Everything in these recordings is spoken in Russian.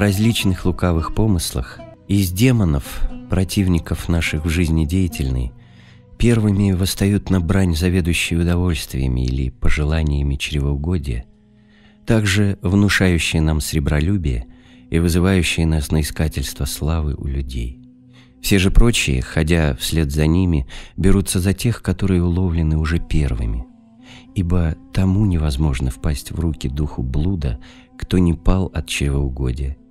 различных лукавых помыслах из демонов, противников наших в жизни деятельной, первыми восстают на брань заведующие удовольствиями или пожеланиями чревоугодия, также внушающие нам сребролюбие и вызывающие нас на искательство славы у людей. Все же прочие, ходя вслед за ними, берутся за тех, которые уловлены уже первыми, ибо тому невозможно впасть в руки духу блуда, кто не пал от чревоугодия –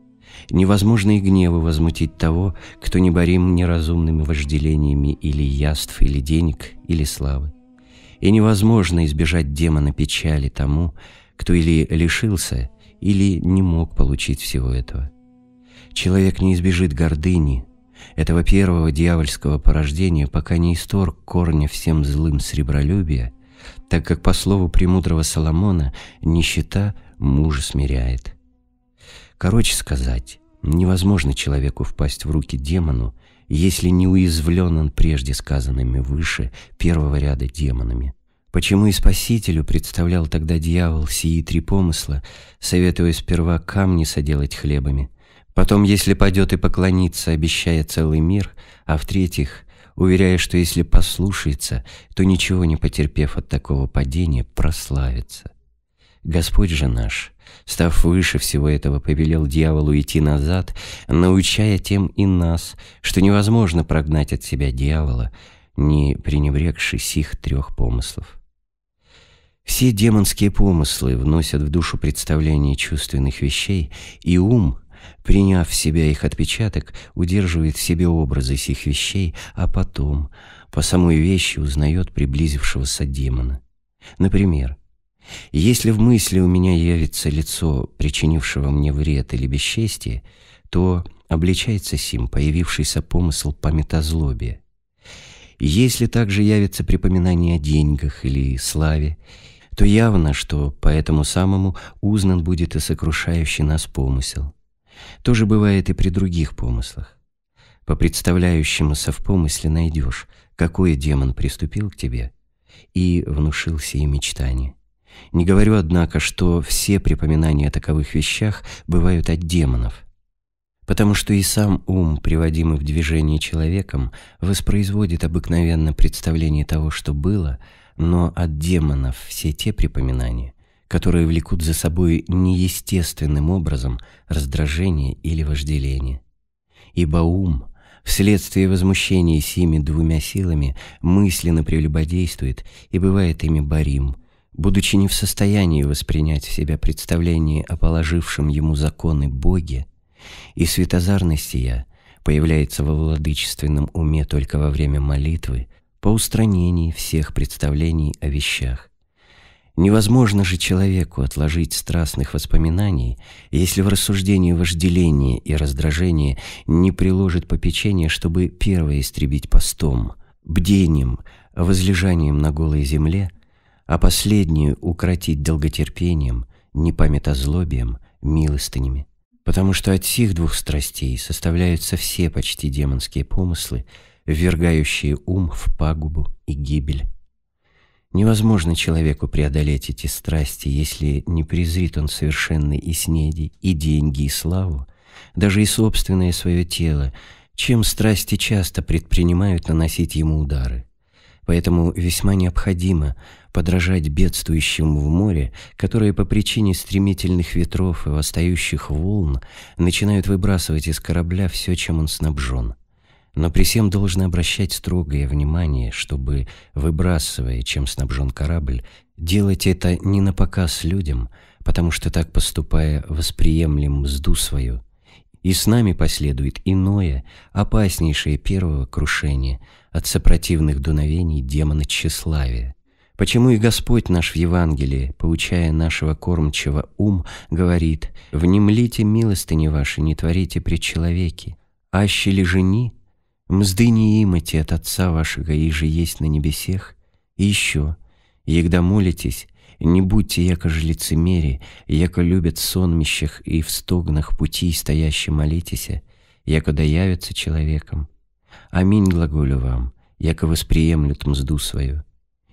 Невозможно и гневы возмутить того, кто не борим неразумными вожделениями или яств, или денег, или славы. И невозможно избежать демона печали тому, кто или лишился, или не мог получить всего этого. Человек не избежит гордыни, этого первого дьявольского порождения, пока не исторг корня всем злым сребролюбия, так как, по слову премудрого Соломона, нищета мужа смиряет. Короче сказать, невозможно человеку впасть в руки демону, если не уязвлен он прежде сказанными выше первого ряда демонами. Почему и Спасителю представлял тогда дьявол сии три помысла, советуя сперва камни соделать хлебами, потом, если падет и поклонится, обещая целый мир, а в-третьих, уверяя, что если послушается, то ничего не потерпев от такого падения, прославится. Господь же наш, став выше всего этого, повелел дьяволу идти назад, научая тем и нас, что невозможно прогнать от себя дьявола, не пренебрегши сих трех помыслов. Все демонские помыслы вносят в душу представление чувственных вещей, и ум, приняв в себя их отпечаток, удерживает в себе образы сих вещей, а потом по самой вещи узнает приблизившегося демона. Например, если в мысли у меня явится лицо, причинившего мне вред или бесчестие, то обличается сим появившийся помысл памятозлобия. Если также явится припоминание о деньгах или славе, то явно, что по этому самому узнан будет и сокрушающий нас помысел. То же бывает и при других помыслах. По представляющемуся в помысле найдешь, какой демон приступил к тебе и внушил сие мечтание. Не говорю, однако, что все припоминания о таковых вещах бывают от демонов, потому что и сам ум, приводимый в движение человеком, воспроизводит обыкновенно представление того, что было, но от демонов все те припоминания, которые влекут за собой неестественным образом раздражение или вожделение. Ибо ум, вследствие возмущения сими двумя силами, мысленно прелюбодействует и бывает ими борим – будучи не в состоянии воспринять в себя представление о положившем ему законы Боге, и светозарность я появляется во владычественном уме только во время молитвы по устранении всех представлений о вещах. Невозможно же человеку отложить страстных воспоминаний, если в рассуждении вожделения и раздражения не приложит попечение, чтобы первое истребить постом, бдением, возлежанием на голой земле – а последнюю укротить долготерпением, непамятозлобием, милостынями. Потому что от сих двух страстей составляются все почти демонские помыслы, ввергающие ум в пагубу и гибель. Невозможно человеку преодолеть эти страсти, если не презрит он совершенный и снеди, и деньги, и славу, даже и собственное свое тело, чем страсти часто предпринимают наносить ему удары. Поэтому весьма необходимо подражать бедствующим в море, которые по причине стремительных ветров и восстающих волн начинают выбрасывать из корабля все, чем он снабжен. Но при всем должны обращать строгое внимание, чтобы, выбрасывая, чем снабжен корабль, делать это не на показ людям, потому что так поступая, восприемлем мзду свою. И с нами последует иное, опаснейшее первого крушение от сопротивных дуновений демона тщеславия, Почему и Господь наш в Евангелии, поучая нашего кормчего ум, говорит «Внемлите милостыни ваши, не творите пред человеки, а аще ли жени, мзды не имайте от Отца вашего, и же есть на небесех, и еще, егда молитесь, не будьте яко же лицемери, яко любят сонмищах и в стогнах пути стоящие молитеся, яко явятся человеком. Аминь глаголю вам, яко восприемлют мзду свою,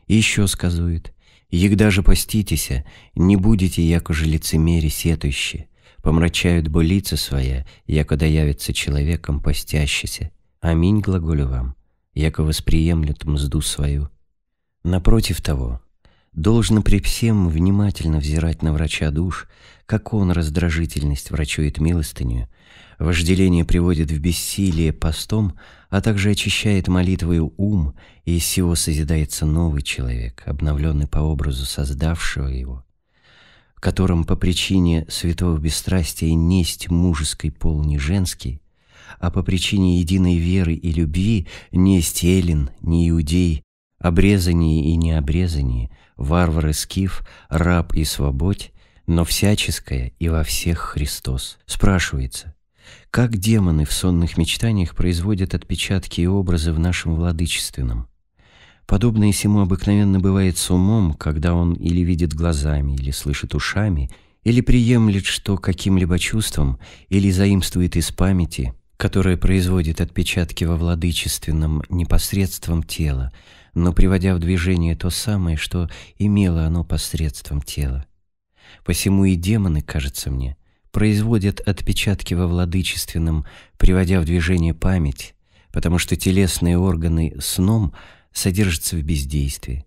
еще сказует, «Егда же поститеся, не будете, яко якоже лицемери сетующие, помрачают бы лица своя, яко доявится человеком постящийся. Аминь глаголю вам, яко восприемлют мзду свою». Напротив того, должно при всем внимательно взирать на врача душ, как он раздражительность врачует милостыню – Вожделение приводит в бессилие постом, а также очищает молитвою ум, и из сего созидается новый человек, обновленный по образу создавшего его, в котором по причине святого бесстрастия несть мужеской пол не женский, а по причине единой веры и любви несть эллин, не иудей, обрезании и необрезании, варвары, скиф, раб и свободь, но всяческое и во всех Христос. Спрашивается, как демоны в сонных мечтаниях производят отпечатки и образы в нашем владычественном? Подобное сему обыкновенно бывает с умом, когда он или видит глазами, или слышит ушами, или приемлет что каким-либо чувством, или заимствует из памяти, которая производит отпечатки во владычественном непосредством тела, но приводя в движение то самое, что имело оно посредством тела. Посему и демоны, кажется мне, производят отпечатки во владычественном, приводя в движение память, потому что телесные органы сном содержатся в бездействии.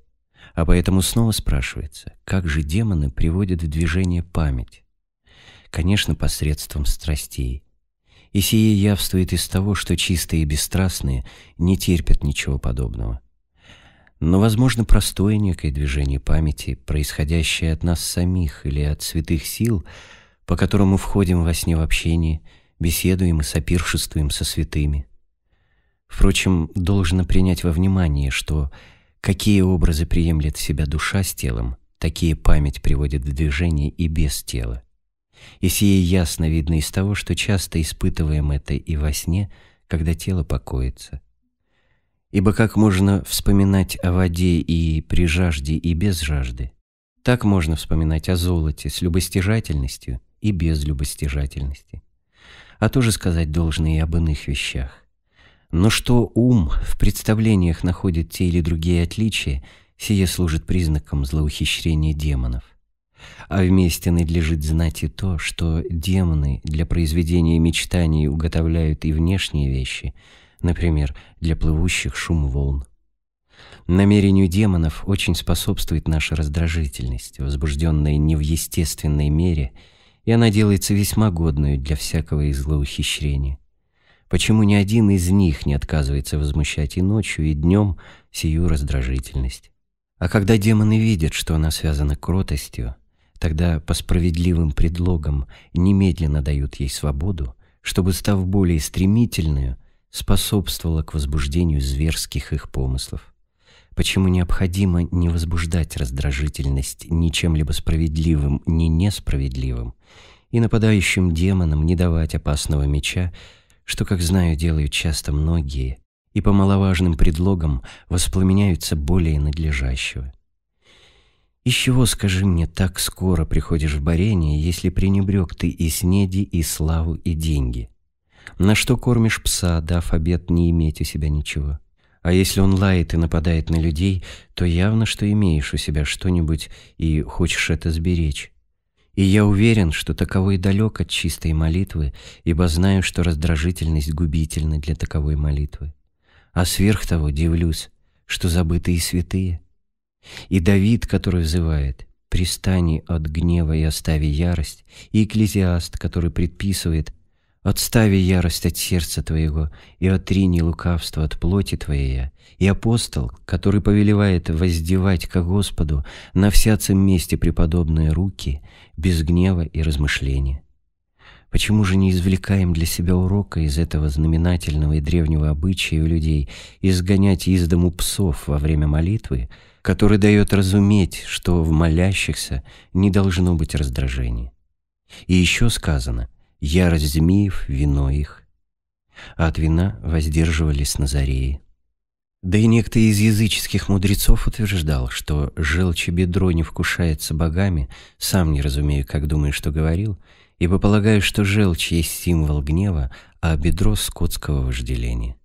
А поэтому снова спрашивается, как же демоны приводят в движение память? Конечно, посредством страстей. И сие явствует из того, что чистые и бесстрастные не терпят ничего подобного. Но, возможно, простое некое движение памяти, происходящее от нас самих или от святых сил – по которому входим во сне в общение, беседуем и сопиршествуем со святыми. Впрочем, должно принять во внимание, что какие образы приемлет в себя душа с телом, такие память приводит в движение и без тела. И сие ясно видно из того, что часто испытываем это и во сне, когда тело покоится. Ибо как можно вспоминать о воде и при жажде, и без жажды, так можно вспоминать о золоте с любостяжательностью – и без любостяжательности. А тоже сказать должны и об иных вещах. Но что ум в представлениях находит те или другие отличия, сие служит признаком злоухищрения демонов. А вместе надлежит знать и то, что демоны для произведения мечтаний уготовляют и внешние вещи, например, для плывущих шум волн. Намерению демонов очень способствует наша раздражительность, возбужденная не в естественной мере – и она делается весьма годной для всякого из Почему ни один из них не отказывается возмущать и ночью, и днем сию раздражительность? А когда демоны видят, что она связана кротостью, тогда по справедливым предлогам немедленно дают ей свободу, чтобы, став более стремительную, способствовала к возбуждению зверских их помыслов почему необходимо не возбуждать раздражительность ничем либо справедливым, ни несправедливым, и нападающим демонам не давать опасного меча, что, как знаю, делают часто многие, и по маловажным предлогам воспламеняются более надлежащего. Из чего, скажи мне, так скоро приходишь в борение, если пренебрег ты и снеди, и славу, и деньги? На что кормишь пса, дав обед не иметь у себя ничего?» А если он лает и нападает на людей, то явно, что имеешь у себя что-нибудь и хочешь это сберечь. И я уверен, что таковой далек от чистой молитвы, ибо знаю, что раздражительность губительна для таковой молитвы. А сверх того дивлюсь, что забытые святые. И Давид, который взывает «Пристани от гнева и остави ярость», и Экклезиаст, который предписывает Отстави ярость от сердца твоего, и отрини лукавство от плоти твоей. И апостол, который повелевает воздевать ко Господу на всяцем месте преподобные руки, без гнева и размышления. Почему же не извлекаем для себя урока из этого знаменательного и древнего обычая у людей изгонять из дому псов во время молитвы, который дает разуметь, что в молящихся не должно быть раздражения? И еще сказано – ярость змеев — вино их, а от вина воздерживались Назареи. Да и некто из языческих мудрецов утверждал, что желчь бедро не вкушается богами, сам не разумею, как думаю, что говорил, ибо полагаю, что желчь есть символ гнева, а бедро — скотского вожделения.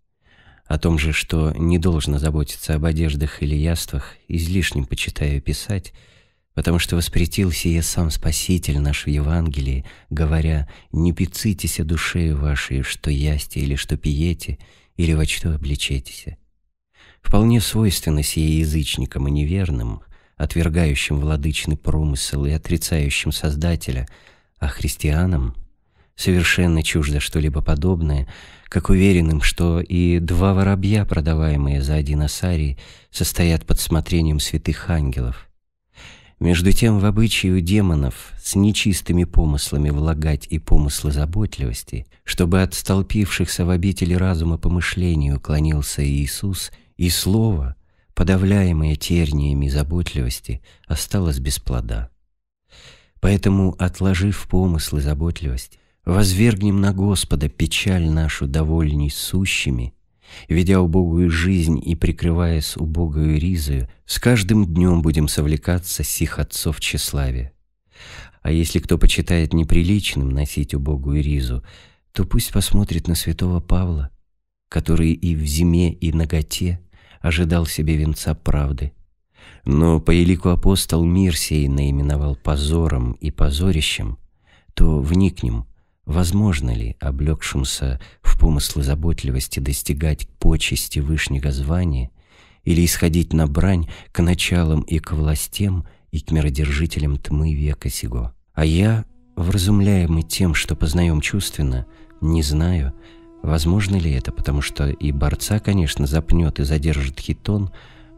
О том же, что не должно заботиться об одеждах или яствах, излишним почитаю писать — потому что воспретил сие сам Спаситель наш в Евангелии, говоря, «Не пицитесь душею вашей, что ясте или что пиете, или во что обличетесь». Вполне свойственно сие язычникам и неверным, отвергающим владычный промысел и отрицающим Создателя, а христианам совершенно чуждо что-либо подобное, как уверенным, что и два воробья, продаваемые за один асарий, состоят под смотрением святых ангелов – между тем, в обычае демонов с нечистыми помыслами влагать и помыслы заботливости, чтобы от столпившихся в обители разума помышлений уклонился Иисус, и слово, подавляемое терниями заботливости, осталось без плода. Поэтому, отложив помыслы заботливость, возвергнем на Господа печаль нашу довольней сущими – Ведя убогую жизнь и прикрываясь убогую ризою, с каждым днем будем совлекаться сих отцов тщеславия. А если кто почитает неприличным носить убогую ризу, то пусть посмотрит на святого Павла, который и в зиме, и наготе ожидал себе венца правды. Но по елику апостол мир сей наименовал позором и позорищем, то вникнем – Возможно ли облегшимся в помыслы заботливости достигать почести вышнего звания или исходить на брань к началам и к властям и к миродержителям тьмы века сего? А я, вразумляемый тем, что познаем чувственно, не знаю, возможно ли это, потому что и борца, конечно, запнет и задержит хитон,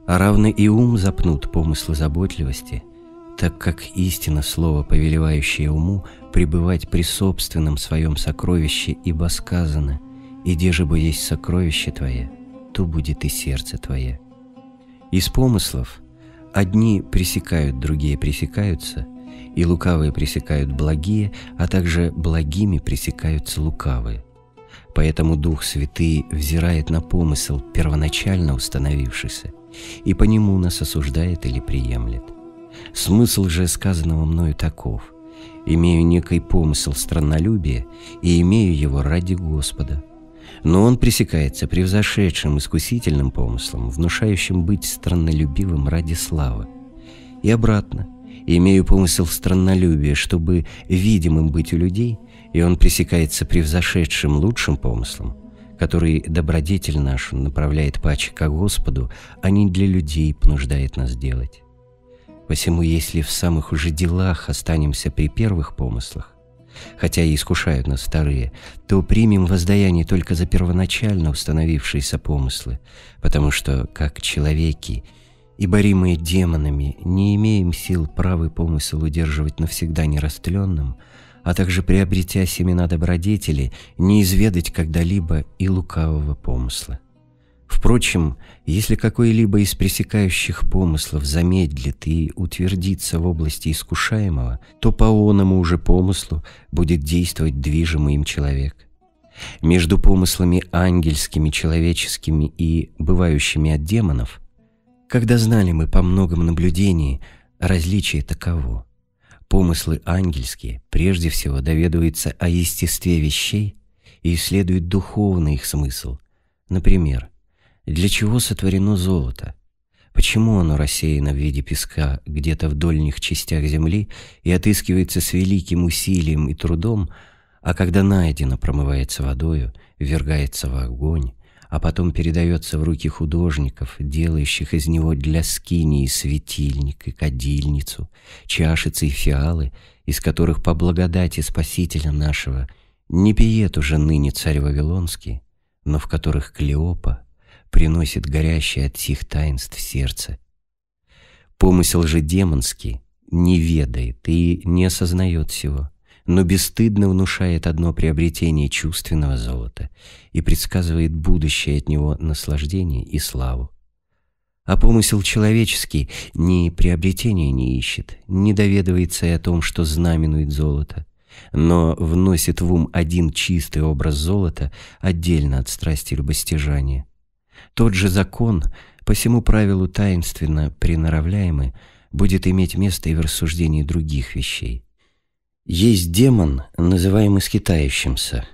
а равно и ум запнут помыслы заботливости – так как истина слово повелевающее уму, пребывать при собственном своем сокровище, ибо сказано, и где же бы есть сокровище твое, то будет и сердце твое. Из помыслов одни пресекают, другие пресекаются, и лукавые пресекают благие, а также благими пресекаются лукавые. Поэтому Дух Святый взирает на помысел, первоначально установившийся, и по нему нас осуждает или приемлет. Смысл же сказанного мною таков. Имею некий помысел страннолюбия и имею его ради Господа. Но он пресекается превзошедшим искусительным помыслом, внушающим быть страннолюбивым ради славы. И обратно, имею помысел страннолюбия, чтобы видимым быть у людей, и он пресекается превзошедшим лучшим помыслом, который добродетель нашу направляет паче к Господу, а не для людей понуждает нас делать. Посему, если в самых уже делах останемся при первых помыслах, хотя и искушают нас вторые, то примем воздаяние только за первоначально установившиеся помыслы, потому что, как человеки и боримые демонами, не имеем сил правый помысел удерживать навсегда нерастленным, а также приобретя семена добродетели, не изведать когда-либо и лукавого помысла. Впрочем, если какой-либо из пресекающих помыслов замедлит и утвердится в области искушаемого, то по оному уже помыслу будет действовать движимый им человек. Между помыслами ангельскими, человеческими и бывающими от демонов, когда знали мы по многом наблюдении, различие таково. Помыслы ангельские прежде всего доведуются о естестве вещей и исследуют духовный их смысл. Например, для чего сотворено золото? Почему оно рассеяно в виде песка где-то в дольних частях земли и отыскивается с великим усилием и трудом, а когда найдено, промывается водою, ввергается в огонь, а потом передается в руки художников, делающих из него для скинии светильник и кадильницу, чашицы и фиалы, из которых по благодати Спасителя нашего не пиет уже ныне царь Вавилонский, но в которых Клеопа приносит горящее от сих таинств сердце. Помысел же демонский не ведает и не осознает всего, но бесстыдно внушает одно приобретение чувственного золота и предсказывает будущее от него наслаждение и славу. А помысел человеческий ни приобретения не ищет, не доведывается и о том, что знаменует золото, но вносит в ум один чистый образ золота отдельно от страсти любостяжания – тот же закон, по всему правилу таинственно приноравляемый, будет иметь место и в рассуждении других вещей. Есть демон, называемый скитающимся.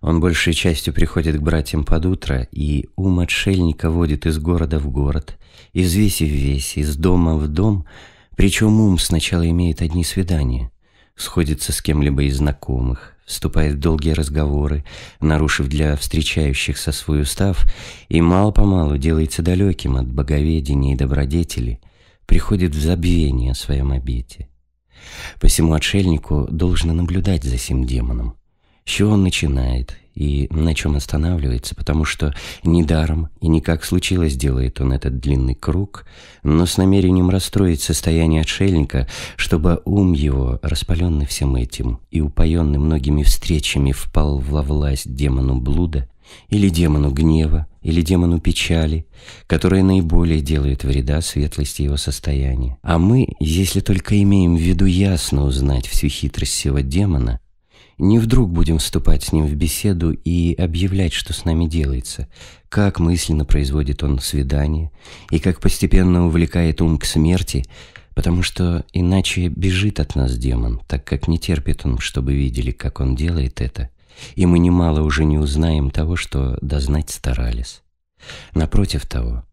Он большей частью приходит к братьям под утро, и ум отшельника водит из города в город, из веси в весь, из дома в дом, причем ум сначала имеет одни свидания, сходится с кем-либо из знакомых, вступает в долгие разговоры, нарушив для встречающих со свой устав, и мало-помалу делается далеким от боговедения и добродетели, приходит в забвение о своем обете. Посему отшельнику должно наблюдать за сим демоном, с чего он начинает и на чем останавливается, потому что недаром и никак случилось делает он этот длинный круг, но с намерением расстроить состояние отшельника, чтобы ум его, распаленный всем этим и упоенный многими встречами, впал во власть демону блуда или демону гнева, или демону печали, которые наиболее делают вреда светлости его состояния. А мы, если только имеем в виду ясно узнать всю хитрость сего демона, не вдруг будем вступать с ним в беседу и объявлять, что с нами делается, как мысленно производит он свидание и как постепенно увлекает ум к смерти, потому что иначе бежит от нас демон, так как не терпит он, чтобы видели, как он делает это, и мы немало уже не узнаем того, что дознать старались. Напротив того,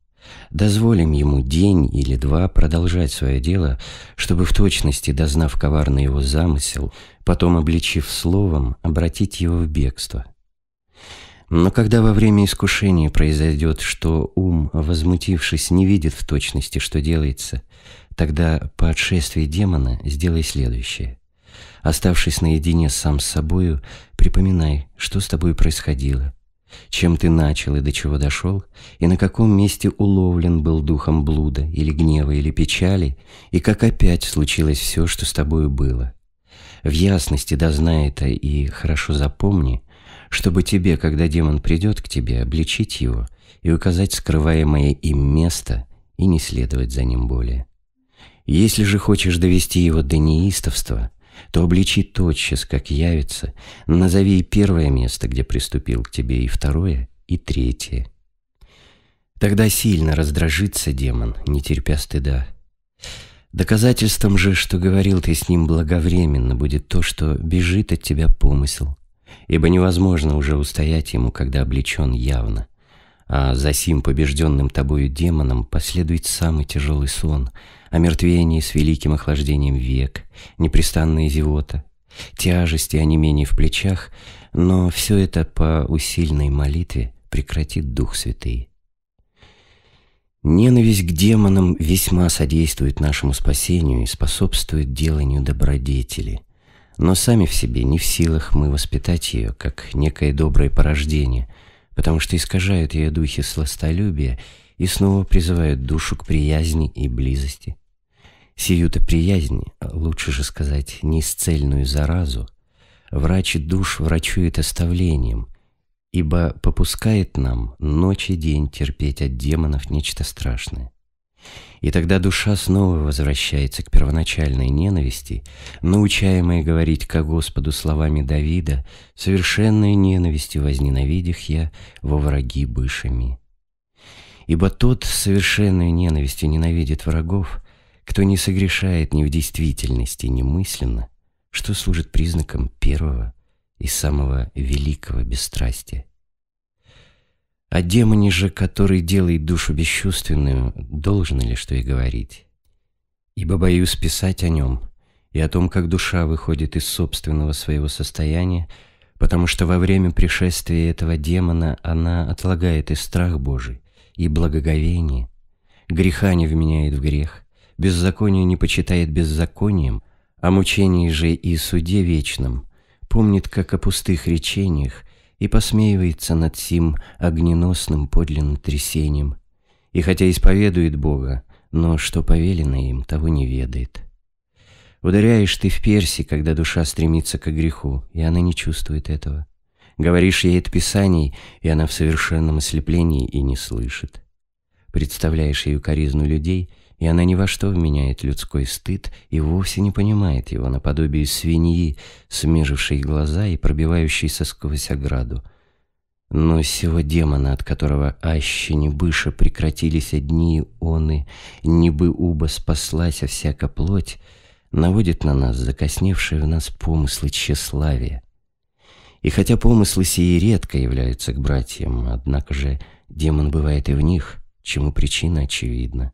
Дозволим ему день или два продолжать свое дело, чтобы в точности, дознав коварный его замысел, потом, обличив словом, обратить его в бегство. Но когда во время искушения произойдет, что ум, возмутившись, не видит в точности, что делается, тогда по отшествии демона сделай следующее. Оставшись наедине сам с собою, припоминай, что с тобой происходило – чем ты начал и до чего дошел, и на каком месте уловлен был духом блуда или гнева или печали, и как опять случилось все, что с тобою было. В ясности дознай это и хорошо запомни, чтобы тебе, когда демон придет к тебе, обличить его и указать скрываемое им место и не следовать за ним более. Если же хочешь довести его до неистовства, то обличи тотчас, как явится, назови и первое место, где приступил к тебе, и второе, и третье. Тогда сильно раздражится демон, не терпя стыда. Доказательством же, что говорил ты с ним благовременно, будет то, что бежит от тебя помысел, ибо невозможно уже устоять ему, когда обличен явно. А за сим побежденным тобою демоном последует самый тяжелый сон — омертвение с великим охлаждением век, непрестанная зевота, тяжесть и онемение в плечах, но все это по усильной молитве прекратит Дух Святый. Ненависть к демонам весьма содействует нашему спасению и способствует деланию добродетели, но сами в себе не в силах мы воспитать ее как некое доброе порождение, потому что искажают ее духи сластолюбия и снова призывает душу к приязни и близости. сию приязни, а лучше же сказать, неисцельную заразу, врач душ врачует оставлением, ибо попускает нам ночь и день терпеть от демонов нечто страшное. И тогда душа снова возвращается к первоначальной ненависти, научаемая говорить ко Господу словами Давида «Совершенной ненависти возненавидях я во враги бышами». Ибо тот совершенную ненавистью ненавидит врагов, кто не согрешает ни в действительности, ни мысленно, что служит признаком первого и самого великого бесстрастия. О а демоне же, который делает душу бесчувственную, должно ли что и говорить? Ибо боюсь писать о нем и о том, как душа выходит из собственного своего состояния, потому что во время пришествия этого демона она отлагает и страх Божий, и благоговение. Греха не вменяет в грех, беззаконие не почитает беззаконием, о а мучении же и суде вечном помнит, как о пустых речениях, и посмеивается над сим огненосным подлинным трясением, и хотя исповедует Бога, но что повелено им, того не ведает. Ударяешь ты в перси, когда душа стремится к греху, и она не чувствует этого. Говоришь ей от Писаний, и она в совершенном ослеплении и не слышит. Представляешь ей коризну людей, и она ни во что вменяет людской стыд и вовсе не понимает его наподобие свиньи, смежившей глаза и пробивающейся сквозь ограду. Но сего демона, от которого аще не быше прекратились одни оны, не бы уба спаслась, а всяка плоть, наводит на нас закосневшие в нас помыслы тщеславия, и хотя помыслы сии редко являются к братьям, однако же демон бывает и в них, чему причина очевидна.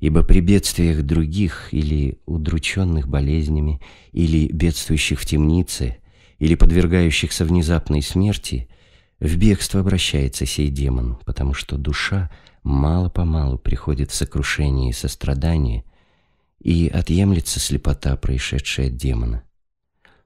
Ибо при бедствиях других или удрученных болезнями, или бедствующих в темнице, или подвергающихся внезапной смерти, в бегство обращается сей демон, потому что душа мало-помалу приходит в сокрушение и сострадание, и отъемлется слепота, происшедшая от демона.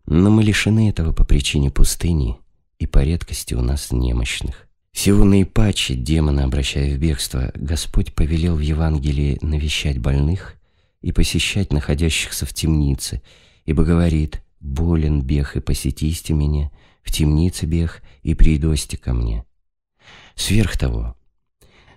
Но мы лишены этого по причине пустыни и по редкости у нас немощных. Сиуны наипаче пачи, демона обращая в бегство, Господь повелел в Евангелии навещать больных и посещать находящихся в темнице, ибо говорит «Болен бег и посетисте меня, в темнице бег и придосте ко мне». Сверх того,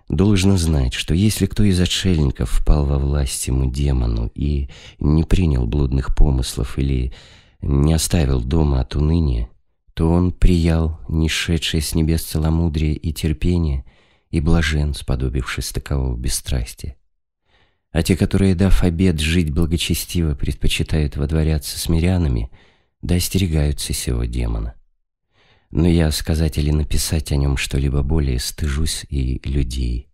должно знать, что если кто из отшельников впал во власть ему демону и не принял блудных помыслов или не оставил дома от уныния, то он приял нешедшее с небес целомудрие и терпение и блажен, сподобившись такового бесстрастия. А те, которые, дав обед жить благочестиво, предпочитают водворяться с мирянами, да остерегаются сего демона. Но я сказать или написать о нем что-либо более стыжусь и людей.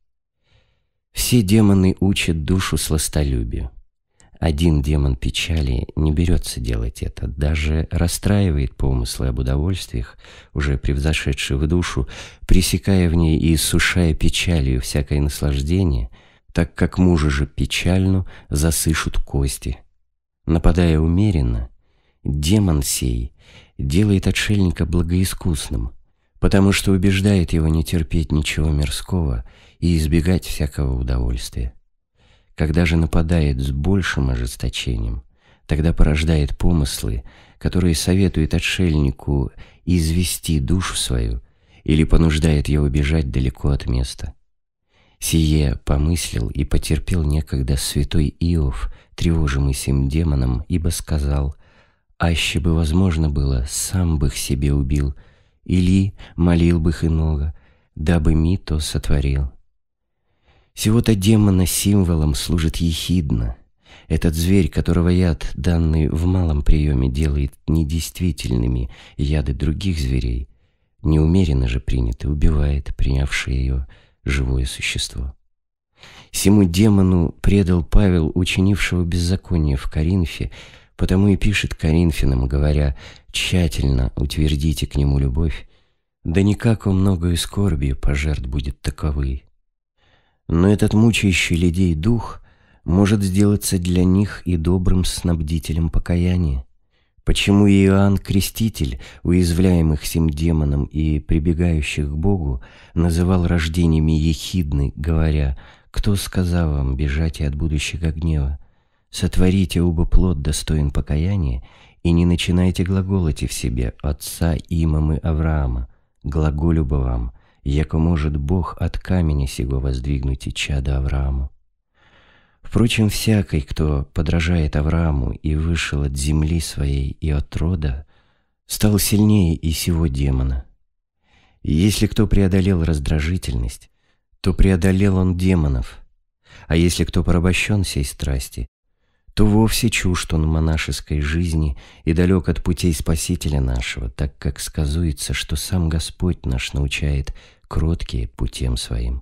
Все демоны учат душу сластолюбию. Один демон печали не берется делать это, даже расстраивает помыслы об удовольствиях, уже превзошедшие в душу, пресекая в ней и сушая печалью всякое наслаждение, так как мужа же печальну засышут кости. Нападая умеренно, демон сей делает отшельника благоискусным, потому что убеждает его не терпеть ничего мирского и избегать всякого удовольствия. Когда же нападает с большим ожесточением, тогда порождает помыслы, которые советуют отшельнику извести душу свою или понуждает его бежать далеко от места. Сие помыслил и потерпел некогда святой Иов, тревожимый сим демоном, ибо сказал, «Аще бы возможно было, сам бы их себе убил, или молил бы их иного, дабы ми то сотворил». Всего-то демона символом служит ехидна. Этот зверь, которого яд, данный в малом приеме, делает недействительными яды других зверей, неумеренно же принят и убивает принявшее ее живое существо. Сему демону предал Павел, учинившего беззаконие в Коринфе, потому и пишет Коринфянам, говоря «тщательно утвердите к нему любовь, да никак о многою скорби пожертв будет таковый» но этот мучающий людей дух может сделаться для них и добрым снабдителем покаяния. Почему Иоанн Креститель, уязвляемых всем демоном и прибегающих к Богу, называл рождениями ехидны, говоря «Кто сказал вам бежать от будущего гнева? Сотворите оба плод достоин покаяния и не начинайте глаголать в себе Отца Имамы Авраама, глаголю бы вам, яко может Бог от камени сего воздвигнуть и чада Аврааму. Впрочем, всякий, кто подражает Аврааму и вышел от земли своей и от рода, стал сильнее и сего демона. И если кто преодолел раздражительность, то преодолел он демонов, а если кто порабощен сей страсти, то вовсе чужд он монашеской жизни и далек от путей Спасителя нашего, так как сказуется, что сам Господь наш научает – кротки путем своим.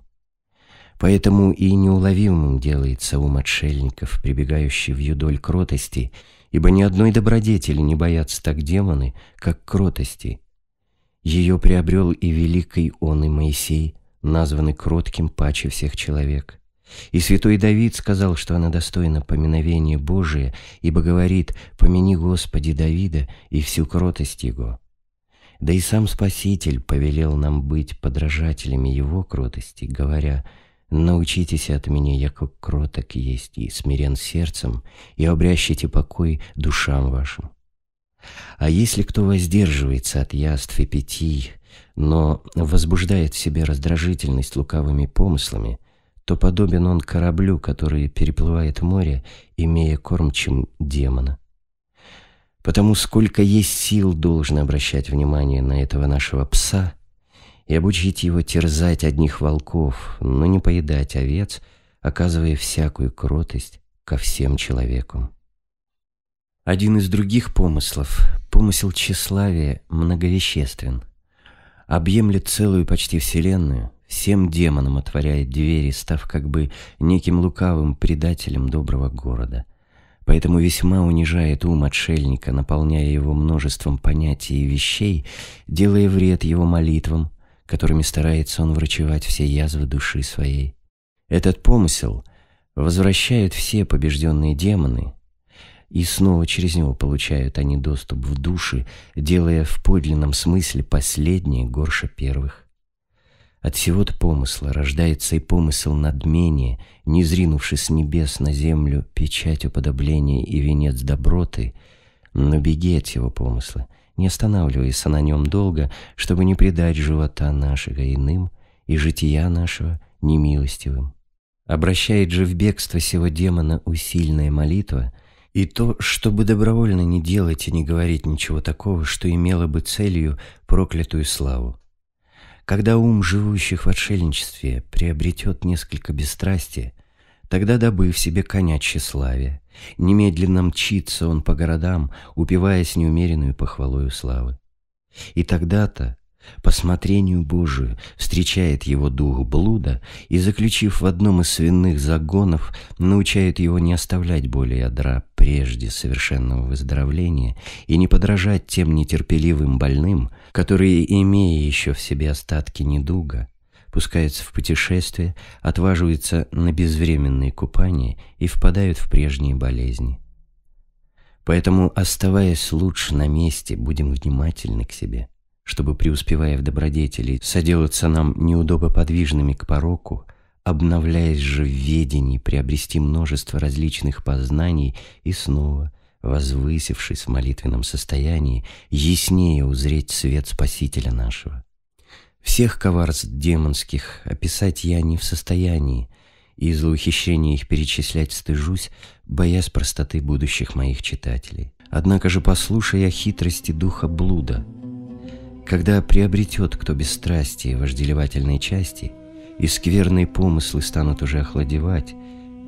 Поэтому и неуловимым делается ум отшельников, прибегающий в юдоль кротости, ибо ни одной добродетели не боятся так демоны, как кротости. Ее приобрел и великий он и Моисей, названный кротким паче всех человек. И святой Давид сказал, что она достойна поминовения Божия, ибо говорит «Помяни Господи Давида и всю кротость его». Да и сам Спаситель повелел нам быть подражателями Его кротости, говоря «Научитесь от меня, яко кроток есть и смирен сердцем, и обрящите покой душам вашим». А если кто воздерживается от яств и питий, но возбуждает в себе раздражительность лукавыми помыслами, то подобен он кораблю, который переплывает море, имея кормчим демона. Потому сколько есть сил должно обращать внимание на этого нашего пса и обучить его терзать одних волков, но не поедать овец, оказывая всякую кротость ко всем человеку. Один из других помыслов, помысел тщеславия, многовеществен. Объемлет целую почти вселенную, всем демонам отворяет двери, став как бы неким лукавым предателем доброго города – поэтому весьма унижает ум отшельника, наполняя его множеством понятий и вещей, делая вред его молитвам, которыми старается он врачевать все язвы души своей. Этот помысел возвращает все побежденные демоны, и снова через него получают они доступ в души, делая в подлинном смысле последние горше первых. От всего-то помысла рождается и помысел надмения, не зринувши с небес на землю печать уподобления и венец доброты, но беги от его помысла, не останавливайся на нем долго, чтобы не предать живота нашего иным и жития нашего немилостивым. Обращает же в бегство сего демона усильная молитва, и то, чтобы добровольно не делать и не говорить ничего такого, что имело бы целью проклятую славу, когда ум живущих в отшельничестве приобретет несколько бесстрастия, тогда добыв себе коня тщеславия, немедленно мчится он по городам, упиваясь неумеренную похвалою славы. И тогда-то по смотрению Божию встречает его дух блуда и, заключив в одном из свиных загонов, научает его не оставлять более ядра прежде совершенного выздоровления и не подражать тем нетерпеливым больным, которые, имея еще в себе остатки недуга, пускаются в путешествие, отваживаются на безвременные купания и впадают в прежние болезни. Поэтому, оставаясь лучше на месте, будем внимательны к себе – чтобы, преуспевая в добродетели, соделаться нам неудобоподвижными к пороку, обновляясь же в ведении, приобрести множество различных познаний и снова, возвысившись в молитвенном состоянии, яснее узреть свет Спасителя нашего. Всех коварств демонских описать я не в состоянии, и из-за ухищрения их перечислять стыжусь, боясь простоты будущих моих читателей. Однако же послушая хитрости духа блуда — когда приобретет кто бесстрастие вожделевательной части, и скверные помыслы станут уже охладевать,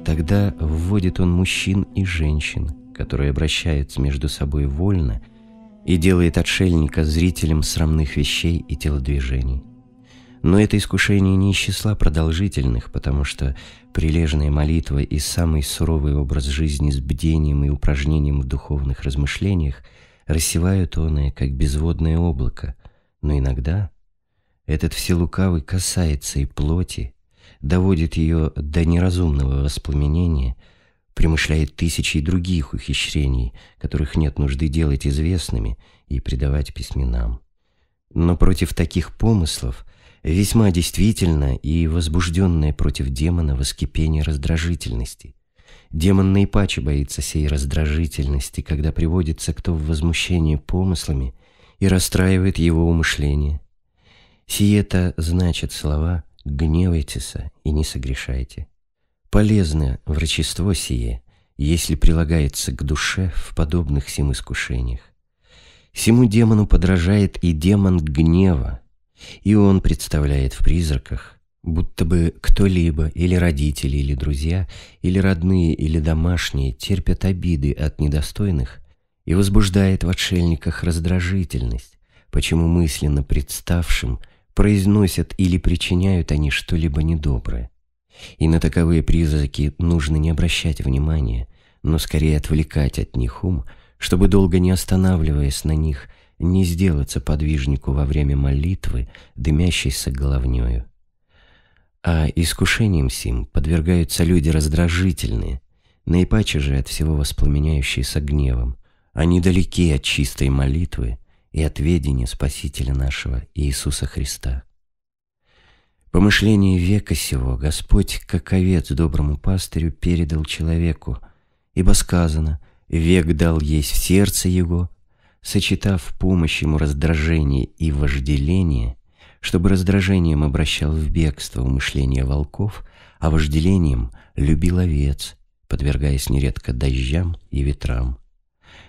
тогда вводит он мужчин и женщин, которые обращаются между собой вольно и делает отшельника зрителем срамных вещей и телодвижений. Но это искушение не из числа продолжительных, потому что прилежная молитва и самый суровый образ жизни с бдением и упражнением в духовных размышлениях рассевают оное, как безводное облако, но иногда этот вселукавый касается и плоти, доводит ее до неразумного воспламенения, примышляет тысячи других ухищрений, которых нет нужды делать известными и придавать письменам. Но против таких помыслов весьма действительно и возбужденное против демона воскипение раздражительности. Демон наипаче боится сей раздражительности, когда приводится кто в возмущение помыслами – и расстраивает его умышление. Сиета значит слова «гневайтесь и не согрешайте». Полезно врачество сие, если прилагается к душе в подобных сим искушениях. Сему демону подражает и демон гнева, и он представляет в призраках, будто бы кто-либо, или родители, или друзья, или родные, или домашние терпят обиды от недостойных и возбуждает в отшельниках раздражительность, почему мысленно представшим произносят или причиняют они что-либо недоброе. И на таковые призраки нужно не обращать внимания, но скорее отвлекать от них ум, чтобы, долго не останавливаясь на них, не сделаться подвижнику во время молитвы, дымящейся головнёю. А искушением сим подвергаются люди раздражительные, наипаче же от всего воспламеняющиеся гневом, они далеки от чистой молитвы и от ведения Спасителя нашего Иисуса Христа. Помышление века сего Господь, как овец доброму пастырю, передал человеку, ибо сказано «Век дал есть в сердце его», сочетав помощь ему раздражение и вожделение, чтобы раздражением обращал в бегство умышление волков, а вожделением любил овец, подвергаясь нередко дождям и ветрам.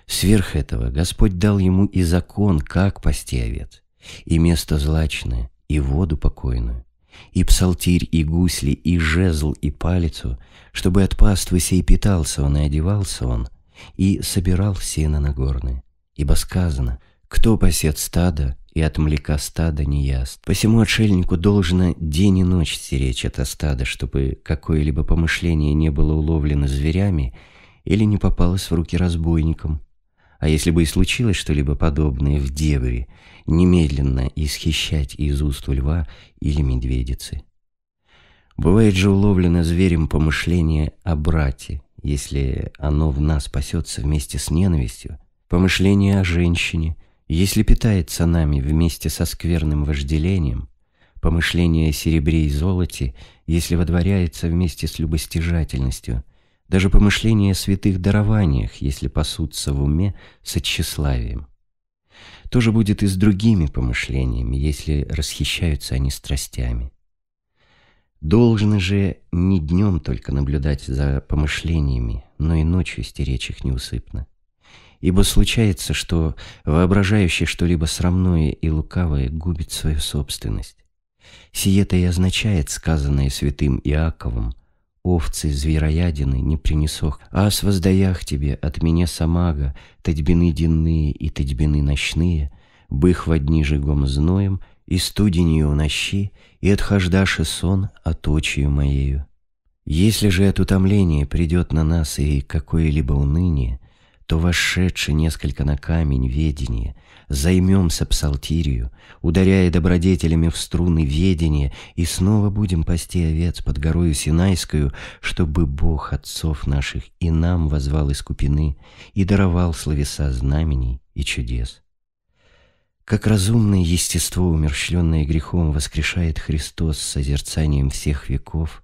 Сверх этого Господь дал ему и закон, как пасти овец, и место злачное, и воду покойную, и псалтирь, и гусли, и жезл, и палицу, чтобы от паствы сей питался он и одевался он, и собирал сено на горны. Ибо сказано, кто пасет стадо, и от млека стада не яст. Посему отшельнику должно день и ночь стеречь это стадо, чтобы какое-либо помышление не было уловлено зверями или не попалось в руки разбойникам, а если бы и случилось что-либо подобное в Девре, немедленно исхищать из уст льва или медведицы. Бывает же уловлено зверем помышление о брате, если оно в нас пасется вместе с ненавистью, помышление о женщине, если питается нами вместе со скверным вожделением, помышление о серебре и золоте, если водворяется вместе с любостяжательностью, даже помышления о святых дарованиях, если пасутся в уме со тщеславием. То же будет и с другими помышлениями, если расхищаются они страстями. Должны же не днем только наблюдать за помышлениями, но и ночью стеречь их неусыпно. Ибо случается, что воображающее что-либо срамное и лукавое губит свою собственность. Сие-то и означает сказанное святым Иаковом – овцы звероядины не принесох. Ас воздаях тебе от меня самага, тадьбины денные и тадьбины ночные, бых во дни жигом зноем, и студенью нощи, и отхождаши сон от очию моею. Если же от утомления придет на нас и какое-либо уныние, то вошедши несколько на камень ведение — займемся псалтирию, ударяя добродетелями в струны ведения, и снова будем пасти овец под горою Синайскую, чтобы Бог отцов наших и нам возвал из купины и даровал словеса знамений и чудес. Как разумное естество, умерщвленное грехом, воскрешает Христос с созерцанием всех веков,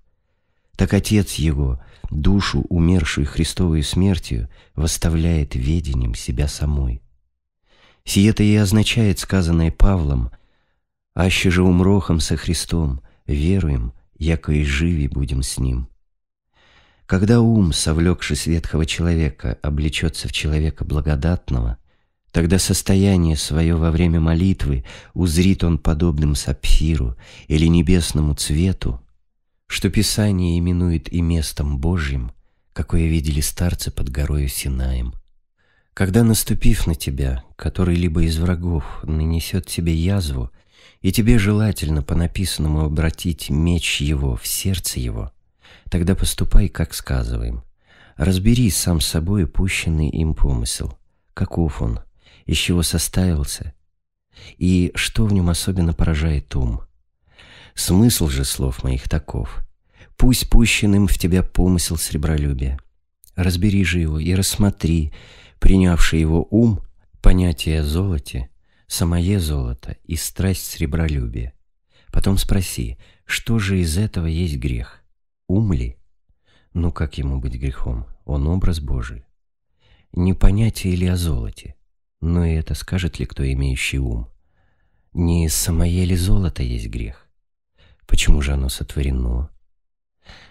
так Отец Его, душу, умершую Христовой смертью, восставляет ведением себя самой. Сие-то и означает сказанное Павлом. «Аще же умрохом со Христом, веруем, яко и живи будем с Ним». Когда ум, совлекшись ветхого человека, облечется в человека благодатного, тогда состояние свое во время молитвы узрит он подобным сапфиру или небесному цвету, что Писание именует и местом Божьим, какое видели старцы под горою Синаем – когда, наступив на тебя, который-либо из врагов нанесет тебе язву, и тебе желательно по написанному обратить меч его в сердце его, тогда поступай, как сказываем. Разбери сам собой пущенный им помысел, каков он, из чего составился, и что в нем особенно поражает ум. Смысл же слов моих таков. Пусть пущенным в тебя помысел сребролюбия. Разбери же его и рассмотри, принявший его ум, понятие о золоте, самое золото и страсть сребролюбия. Потом спроси, что же из этого есть грех? Ум ли? Ну как ему быть грехом? Он образ Божий. Не понятие ли о золоте? Но ну, и это скажет ли кто имеющий ум? Не из самое ли золото есть грех? Почему же оно сотворено?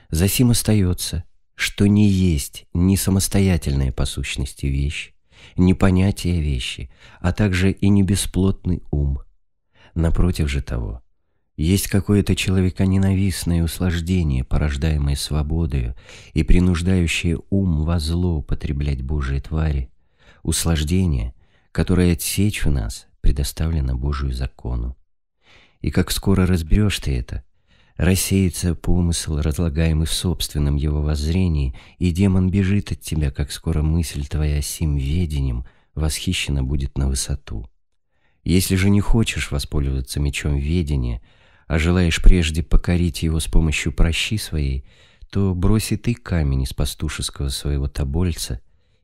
Засим остается, что не есть ни самостоятельная по сущности вещь, ни понятие вещи, а также и не бесплотный ум. Напротив же того, есть какое-то человеконенавистное услаждение, порождаемое свободою и принуждающее ум во зло употреблять Божьи твари, услаждение, которое отсечь у нас предоставлено Божию закону. И как скоро разберешь ты это, Рассеется помысл, разлагаемый в собственном его воззрении, и демон бежит от тебя, как скоро мысль твоя сим ведением восхищена будет на высоту. Если же не хочешь воспользоваться мечом ведения, а желаешь прежде покорить его с помощью прощи своей, то броси ты камень из пастушеского своего тобольца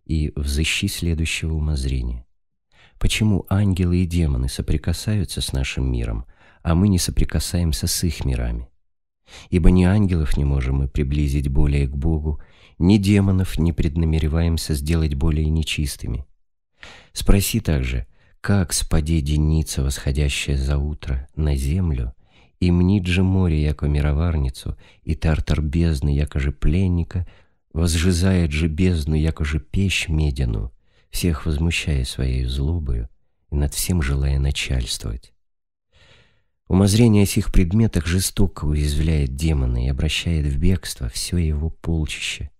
и взыщи следующего умозрения. Почему ангелы и демоны соприкасаются с нашим миром, а мы не соприкасаемся с их мирами? Ибо ни ангелов не можем мы приблизить более к Богу, ни демонов не преднамереваемся сделать более нечистыми. Спроси также, как спаде деница, восходящая за утро, на землю, и мнит же море, яко мироварницу, и тартар бездны, яко же пленника, возжизает же бездну, яко же печь медину, всех возмущая своей злобою и над всем желая начальствовать. Умозрение о сих предметах жестоко уязвляет демона и обращает в бегство все его полчище.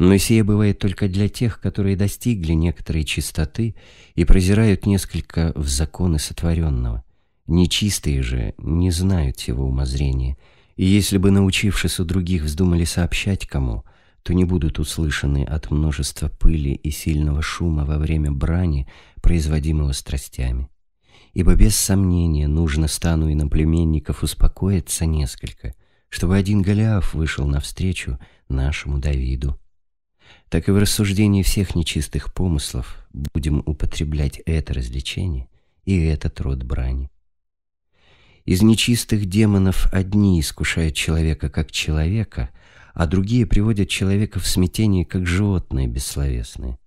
Но сие бывает только для тех, которые достигли некоторой чистоты и прозирают несколько в законы сотворенного. Нечистые же не знают его умозрения, и если бы, научившись у других, вздумали сообщать кому, то не будут услышаны от множества пыли и сильного шума во время брани, производимого страстями ибо без сомнения нужно стану и на племенников успокоиться несколько, чтобы один Голиаф вышел навстречу нашему Давиду. Так и в рассуждении всех нечистых помыслов будем употреблять это развлечение и этот род брани. Из нечистых демонов одни искушают человека как человека, а другие приводят человека в смятение как животное бессловесное.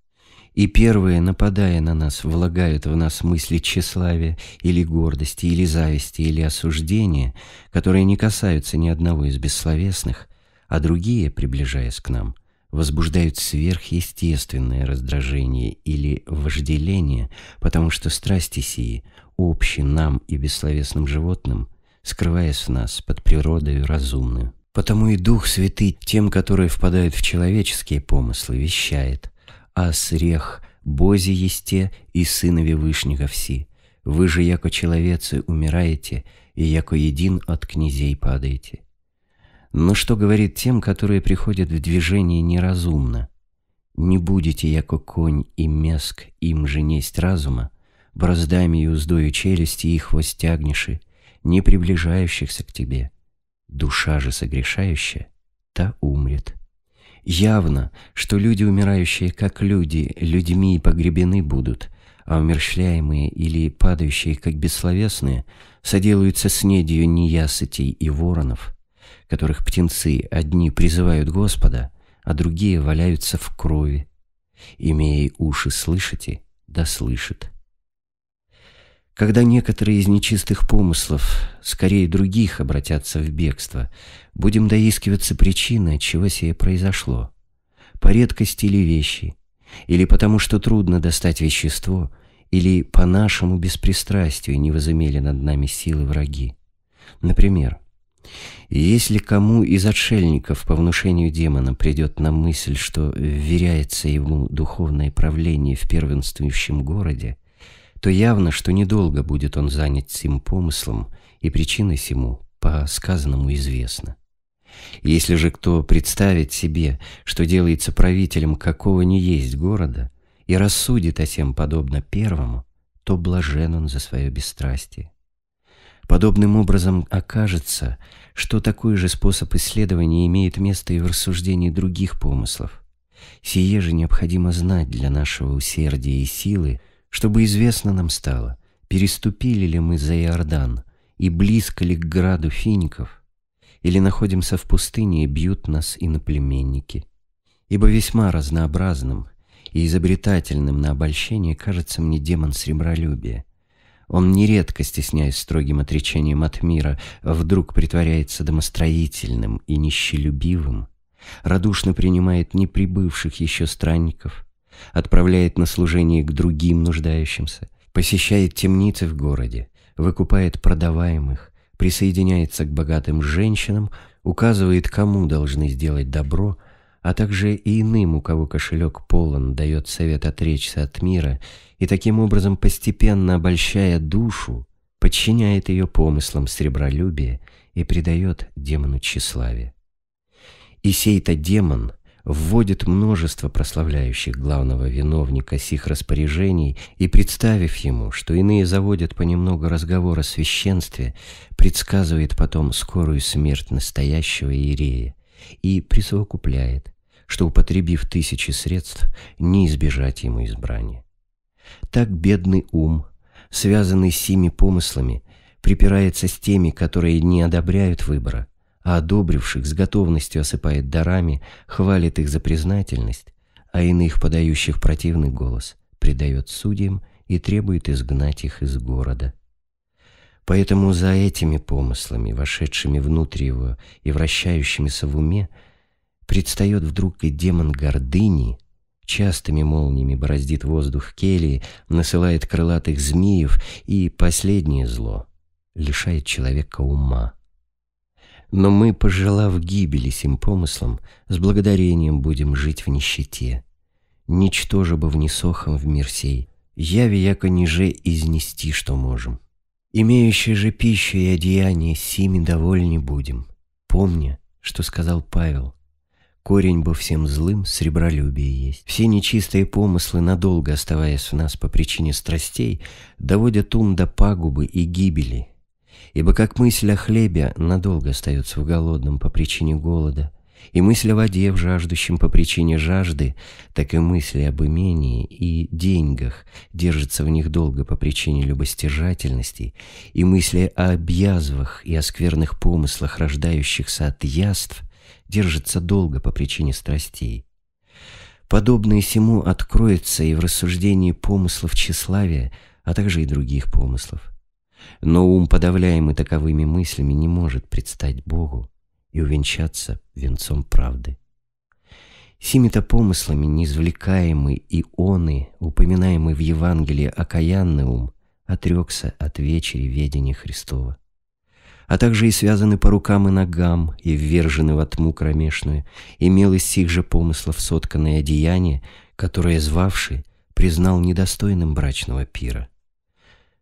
И первые, нападая на нас, влагают в нас мысли тщеславия или гордости, или зависти, или осуждения, которые не касаются ни одного из бессловесных, а другие, приближаясь к нам, возбуждают сверхъестественное раздражение или вожделение, потому что страсти сии, общи нам и бессловесным животным, скрываясь в нас под природою разумную. Потому и Дух Святый тем, которые впадают в человеческие помыслы, вещает – асрех, Бозі єсте і синові вишнього всі. Вы же, яко человецы, умираете, и яко един от князей падаете. Но ну, что говорит тем, которые приходят в движение неразумно? Не будете, яко конь и меск, им же несть разума, браздами и уздою челюсти их востягнеши, не приближающихся к тебе. Душа же согрешающая, та умрет. Явно, что люди, умирающие как люди, людьми погребены будут, а умерщвляемые или падающие как бессловесные соделаются с недью неясытей и воронов, которых птенцы одни призывают Господа, а другие валяются в крови. Имея уши слышите, да слышит. Когда некоторые из нечистых помыслов, скорее других, обратятся в бегство, будем доискиваться причины, чего сие произошло. По редкости или вещи, или потому что трудно достать вещество, или по нашему беспристрастию не возымели над нами силы враги. Например, если кому из отшельников по внушению демона придет на мысль, что вверяется ему духовное правление в первенствующем городе, то явно, что недолго будет он занят сим помыслом, и причина сему по сказанному известна. Если же кто представит себе, что делается правителем какого ни есть города, и рассудит о сем подобно первому, то блажен он за свое бесстрастие. Подобным образом окажется, что такой же способ исследования имеет место и в рассуждении других помыслов. Сие же необходимо знать для нашего усердия и силы, чтобы известно нам стало, переступили ли мы за Иордан и близко ли к граду фиников, или находимся в пустыне и бьют нас иноплеменники. Ибо весьма разнообразным и изобретательным на обольщение кажется мне демон сребролюбия. Он нередко, стесняясь строгим отречением от мира, вдруг притворяется домостроительным и нищелюбивым, радушно принимает неприбывших еще странников – отправляет на служение к другим нуждающимся, посещает темницы в городе, выкупает продаваемых, присоединяется к богатым женщинам, указывает, кому должны сделать добро, а также и иным, у кого кошелек полон, дает совет отречься от мира и таким образом, постепенно обольщая душу, подчиняет ее помыслам сребролюбия и придает демону тщеславие. И сей-то демон вводит множество прославляющих главного виновника сих распоряжений и, представив ему, что иные заводят понемногу разговор о священстве, предсказывает потом скорую смерть настоящего иерея и присовокупляет, что, употребив тысячи средств, не избежать ему избрания. Так бедный ум, связанный сими помыслами, припирается с теми, которые не одобряют выбора, а одобривших с готовностью осыпает дарами, хвалит их за признательность, а иных подающих противный голос предает судьям и требует изгнать их из города. Поэтому за этими помыслами, вошедшими внутрь его и вращающимися в уме, предстает вдруг и демон гордыни, частыми молниями бороздит воздух келии, насылает крылатых змеев и последнее зло — лишает человека ума но мы, пожелав гибели сим помыслом, с благодарением будем жить в нищете. ничто же бы в несохом в мир сей, яви яко ниже изнести, что можем. Имеющие же пищу и одеяние сими довольны будем, помня, что сказал Павел, корень бы всем злым сребролюбие есть. Все нечистые помыслы, надолго оставаясь в нас по причине страстей, доводят ум до пагубы и гибели – Ибо как мысль о хлебе надолго остается в голодном по причине голода, и мысль о воде в жаждущем по причине жажды, так и мысли об имении и деньгах держатся в них долго по причине любостяжательности, и мысли о язвах и о скверных помыслах, рождающихся от яств, держатся долго по причине страстей. Подобное сему откроется и в рассуждении помыслов тщеславия, а также и других помыслов – но ум, подавляемый таковыми мыслями, не может предстать Богу и увенчаться венцом правды. Сими-то помыслами неизвлекаемый ионы, упоминаемый в Евангелии окаянный ум, отрекся от вечери ведения Христова а также и связаны по рукам и ногам, и ввержены во тьму кромешную, имел из сих же помыслов сотканное одеяние, которое звавший признал недостойным брачного пира.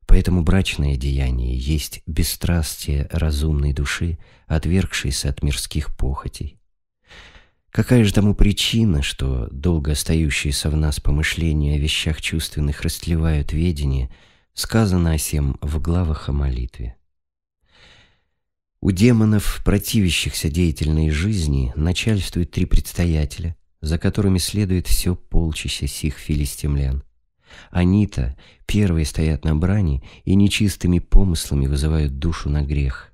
Поэтому брачное деяние есть бесстрастие разумной души, отвергшейся от мирских похотей. Какая же тому причина, что долго остающиеся в нас помышления о вещах чувственных растлевают ведение, сказано о сем в главах о молитве. У демонов, противящихся деятельной жизни, начальствуют три предстоятеля, за которыми следует все полчище сих филистимлян – они-то первые стоят на брани и нечистыми помыслами вызывают душу на грех.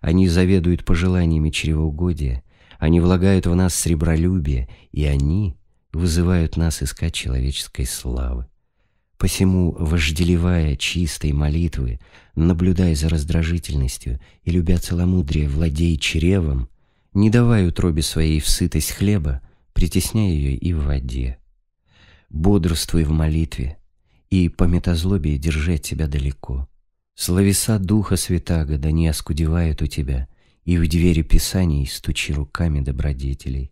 Они заведуют пожеланиями чревоугодия, они влагают в нас сребролюбие, и они вызывают нас искать человеческой славы. Посему, вожделевая чистой молитвы, наблюдая за раздражительностью и, любя целомудрие, владей чревом, не давай утробе своей в сытость хлеба, притесняя ее и в воде бодрствуй в молитве и по метазлобии держи от тебя далеко. Словеса Духа Святаго да не оскудевают у тебя, и в двери Писаний стучи руками добродетелей.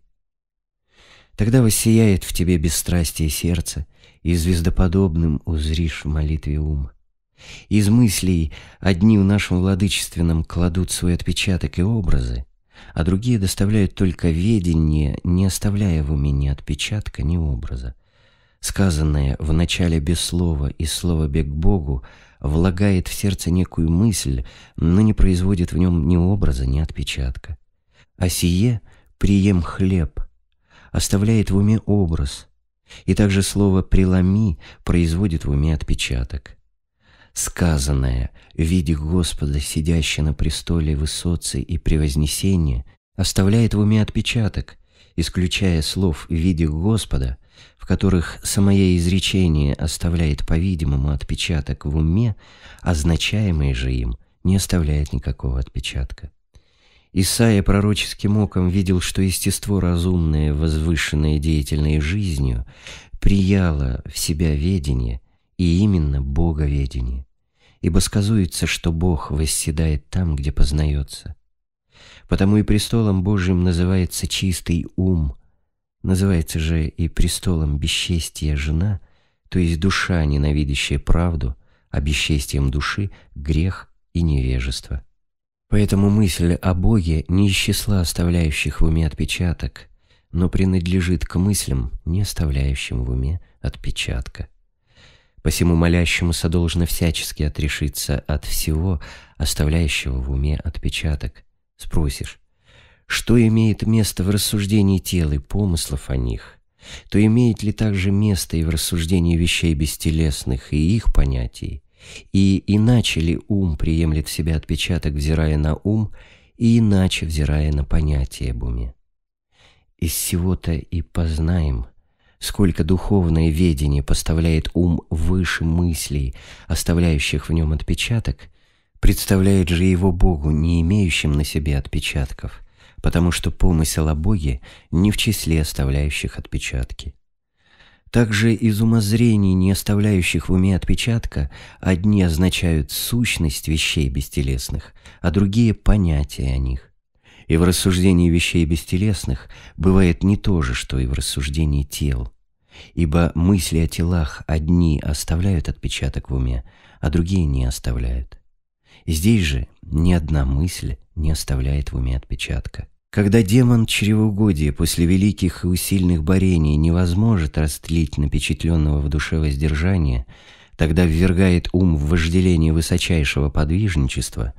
Тогда воссияет в тебе бесстрастие сердца, и звездоподобным узришь в молитве ум. Из мыслей одни в нашем владычественном кладут свой отпечаток и образы, а другие доставляют только ведение, не оставляя в уме ни отпечатка, ни образа. Сказанное в начале без слова и слово «бег Богу» влагает в сердце некую мысль, но не производит в нем ни образа, ни отпечатка. А сие «прием хлеб» оставляет в уме образ, и также слово «преломи» производит в уме отпечаток. Сказанное в виде Господа, сидящего на престоле высоцы и превознесения, оставляет в уме отпечаток, исключая слов в виде Господа – в которых самое изречение оставляет, по-видимому, отпечаток в уме, а значаемое же им не оставляет никакого отпечатка. Исаия пророческим оком видел, что естество разумное, возвышенное деятельной жизнью, прияло в себя ведение, и именно боговедение, ибо сказуется, что Бог восседает там, где познается. Потому и престолом Божьим называется чистый ум, Называется же и престолом бесчестия жена, то есть душа, ненавидящая правду, а бесчестием души – грех и невежество. Поэтому мысль о Боге не из числа оставляющих в уме отпечаток, но принадлежит к мыслям, не оставляющим в уме отпечатка. Посему молящемуся должно всячески отрешиться от всего, оставляющего в уме отпечаток. Спросишь, что имеет место в рассуждении тел и помыслов о них, то имеет ли также место и в рассуждении вещей бестелесных и их понятий, и иначе ли ум приемлет в себя отпечаток, взирая на ум, и иначе взирая на понятие об уме. Из всего-то и познаем, сколько духовное ведение поставляет ум выше мыслей, оставляющих в нем отпечаток, представляет же его Богу, не имеющим на себе отпечатков, потому что помысел о Боге не в числе оставляющих отпечатки. Также из умозрений, не оставляющих в уме отпечатка, одни означают сущность вещей бестелесных, а другие – понятия о них. И в рассуждении вещей бестелесных бывает не то же, что и в рассуждении тел. Ибо мысли о телах одни оставляют отпечаток в уме, а другие не оставляют. Здесь же ни одна мысль не оставляет в уме отпечатка. Когда демон чревоугодия после великих и усильных борений не возможет растлить напечатленного в душе воздержания, тогда ввергает ум в вожделение высочайшего подвижничества,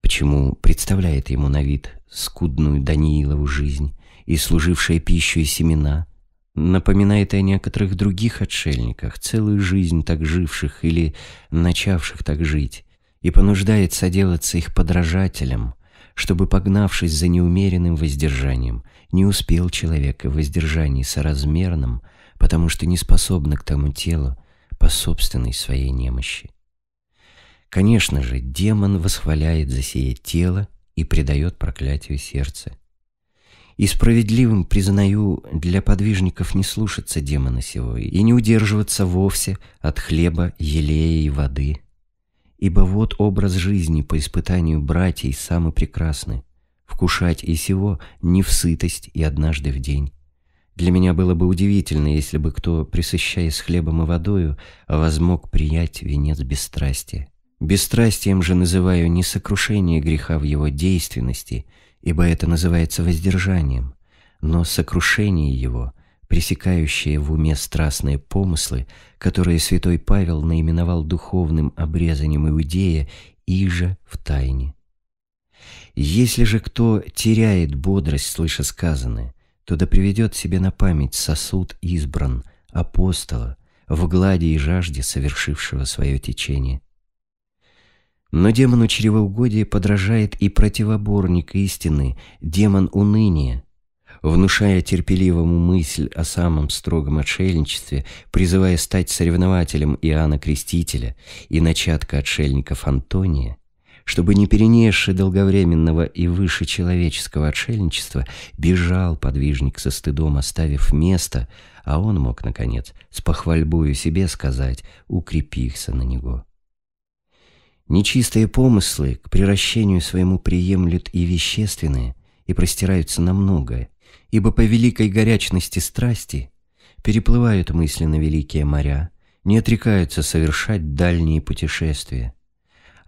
почему представляет ему на вид скудную Даниилову жизнь и служившая пищу семена, напоминает о некоторых других отшельниках, целую жизнь так живших или начавших так жить, и понуждает соделаться их подражателем чтобы, погнавшись за неумеренным воздержанием, не успел человек в воздержании соразмерным, потому что не способно к тому телу по собственной своей немощи. Конечно же, демон восхваляет за сие тело и предает проклятию сердце. И справедливым, признаю, для подвижников не слушаться демона сего и не удерживаться вовсе от хлеба, елея и воды – Ибо вот образ жизни по испытанию братьей самый прекрасный. Вкушать и сего не в сытость и однажды в день. Для меня было бы удивительно, если бы кто, присыщаясь хлебом и водою, возмог приять венец бесстрастия. Бесстрастием же называю не сокрушение греха в его действенности, ибо это называется воздержанием, но сокрушение его – пресекающее в уме страстные помыслы, которые святой Павел наименовал духовным обрезанием Иудея и же в тайне. Если же кто теряет бодрость, слыша сказанное, то да приведет себе на память сосуд избран, апостола, в глади и жажде совершившего свое течение. Но демону чревоугодия подражает и противоборник истины, демон уныния, внушая терпеливому мысль о самом строгом отшельничестве, призывая стать соревнователем Иоанна Крестителя и начатка отшельников Антония, чтобы не перенесший долговременного и выше человеческого отшельничества, бежал подвижник со стыдом, оставив место, а он мог, наконец, с похвальбою себе сказать «укрепихся на него». Нечистые помыслы к приращению своему приемлют и вещественные, и простираются на многое, ибо по великой горячности страсти переплывают мысли на великие моря, не отрекаются совершать дальние путешествия.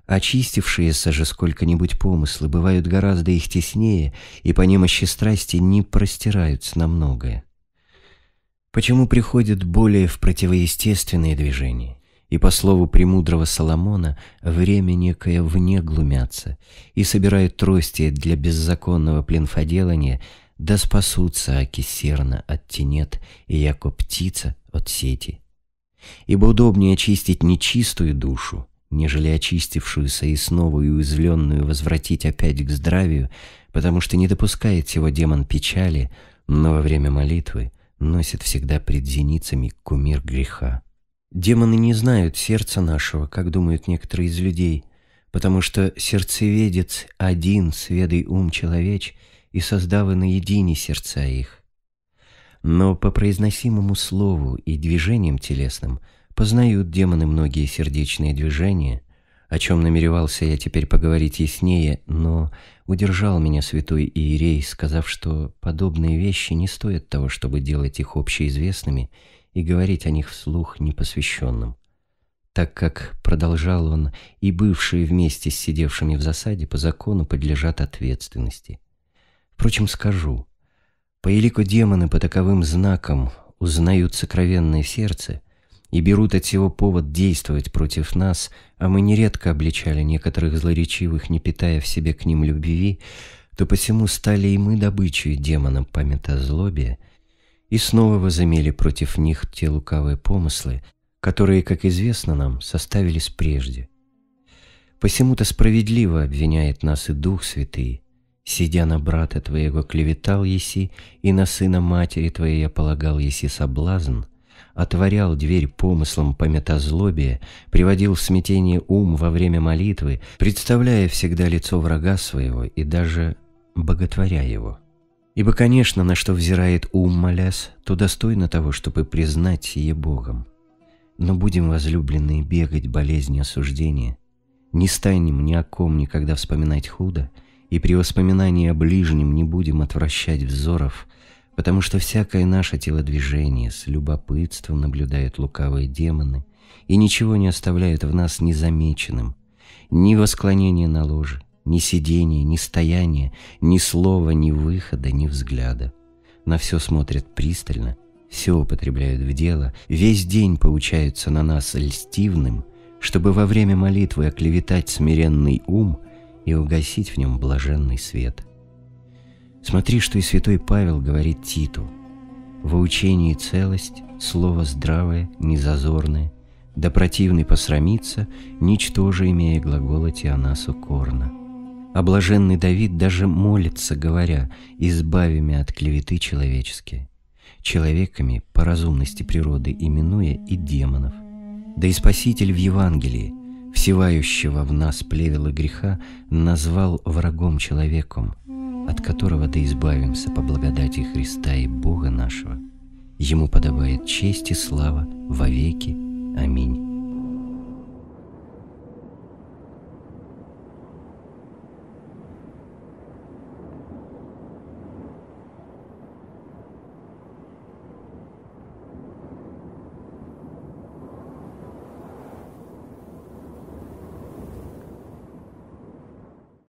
Очистившиеся же сколько-нибудь помыслы бывают гораздо их теснее, и по немощи страсти не простираются на многое. Почему приходят более в противоестественные движения? И по слову премудрого Соломона, время некое вне глумятся, и собирают трости для беззаконного пленфоделания – да спасутся аки серна от тенет и яко птица от сети. Ибо удобнее очистить нечистую душу, нежели очистившуюся и снова и уязвленную возвратить опять к здравию, потому что не допускает его демон печали, но во время молитвы носит всегда пред зеницами кумир греха. Демоны не знают сердца нашего, как думают некоторые из людей, потому что сердцеведец один, сведый ум человеч — и создава наедине сердца их. Но по произносимому слову и движениям телесным познают демоны многие сердечные движения, о чем намеревался я теперь поговорить яснее, но удержал меня святой Иерей, сказав, что подобные вещи не стоят того, чтобы делать их общеизвестными и говорить о них вслух непосвященным так как, продолжал он, и бывшие вместе с сидевшими в засаде по закону подлежат ответственности. Впрочем, скажу. По елику демоны по таковым знакам узнают сокровенное сердце и берут от всего повод действовать против нас, а мы нередко обличали некоторых злоречивых, не питая в себе к ним любви, то посему стали и мы добычей демонам памята злобе и снова возымели против них те лукавые помыслы, которые, как известно нам, составились прежде. Посему-то справедливо обвиняет нас и Дух Святый – Сидя на брата твоего клеветал еси, и на сына матери твоей полагал еси соблазн, отворял дверь помыслом пометозлобия, приводил в смятение ум во время молитвы, представляя всегда лицо врага своего и даже боготворя его. Ибо, конечно, на что взирает ум моляс, то достойно того, чтобы признать сие Богом. Но будем, возлюбленные, бегать болезни осуждения, не станем ни о ком никогда вспоминать худо, — и при воспоминании о ближнем не будем отвращать взоров, потому что всякое наше телодвижение с любопытством наблюдают лукавые демоны и ничего не оставляют в нас незамеченным, ни восклонения на ложе, ни сидения, ни стояния, ни слова, ни выхода, ни взгляда. На все смотрят пристально, все употребляют в дело, весь день поучаются на нас льстивным, чтобы во время молитвы оклеветать смиренный ум – и угасить в нем блаженный свет. Смотри, что и святой Павел говорит Титу. «Во учении целость, слово здравое, незазорное, да противный посрамится, ничтоже имея глагола Тианасу Корна. А блаженный Давид даже молится, говоря, «Избави меня от клеветы человеческие, человеками по разумности природы именуя и демонов». Да и Спаситель в Евангелии – всевающего в нас плевела греха, назвал врагом человеком, от которого да избавимся по благодати Христа и Бога нашего. Ему подобает честь и слава во веки. Аминь.